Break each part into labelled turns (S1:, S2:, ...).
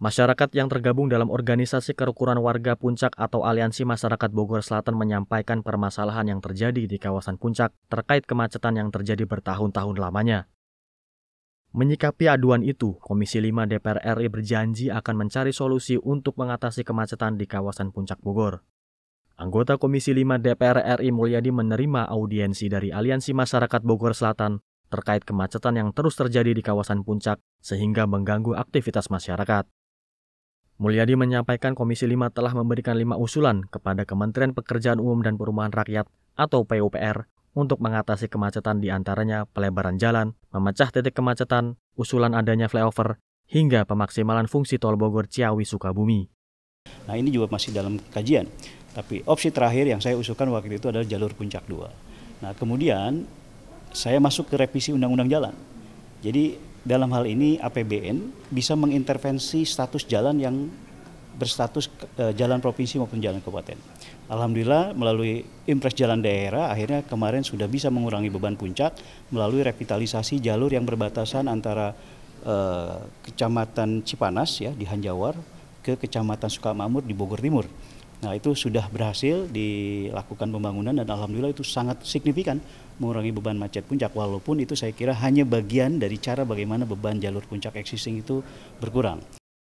S1: Masyarakat yang tergabung dalam organisasi kerukunan warga Puncak atau Aliansi Masyarakat Bogor Selatan menyampaikan permasalahan yang terjadi di kawasan Puncak terkait kemacetan yang terjadi bertahun-tahun lamanya. Menyikapi aduan itu, Komisi 5 DPR RI berjanji akan mencari solusi untuk mengatasi kemacetan di kawasan Puncak Bogor. Anggota Komisi 5 DPR RI Mulyadi menerima audiensi dari Aliansi Masyarakat Bogor Selatan terkait kemacetan yang terus terjadi di kawasan Puncak sehingga mengganggu aktivitas masyarakat. Mulyadi menyampaikan Komisi 5 telah memberikan lima usulan kepada Kementerian Pekerjaan Umum dan Perumahan Rakyat atau PUPR untuk mengatasi kemacetan diantaranya pelebaran jalan, memecah titik kemacetan, usulan adanya flyover, hingga pemaksimalan fungsi tol Bogor Ciawi Sukabumi.
S2: Nah ini juga masih dalam kajian, tapi opsi terakhir yang saya usulkan waktu itu adalah jalur puncak 2. Nah kemudian saya masuk ke revisi undang-undang jalan. Jadi dalam hal ini APBN bisa mengintervensi status jalan yang berstatus eh, jalan provinsi maupun jalan kabupaten. Alhamdulillah melalui impres jalan daerah akhirnya kemarin sudah bisa mengurangi beban puncak melalui revitalisasi jalur yang berbatasan antara eh, Kecamatan Cipanas ya di Hanjawar ke Kecamatan Sukamamur di Bogor Timur. Nah itu sudah berhasil dilakukan pembangunan dan alhamdulillah itu sangat signifikan mengurangi beban macet puncak walaupun itu saya kira hanya bagian dari cara bagaimana beban jalur puncak existing itu berkurang.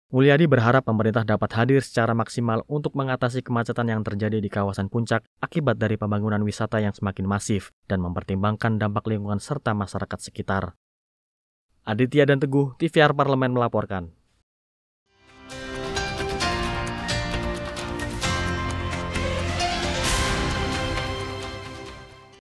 S1: Mulyadi berharap pemerintah dapat hadir secara maksimal untuk mengatasi kemacetan yang terjadi di kawasan puncak akibat dari pembangunan wisata yang semakin masif dan mempertimbangkan dampak lingkungan serta masyarakat sekitar. Aditya dan Teguh, TVR Parlemen melaporkan.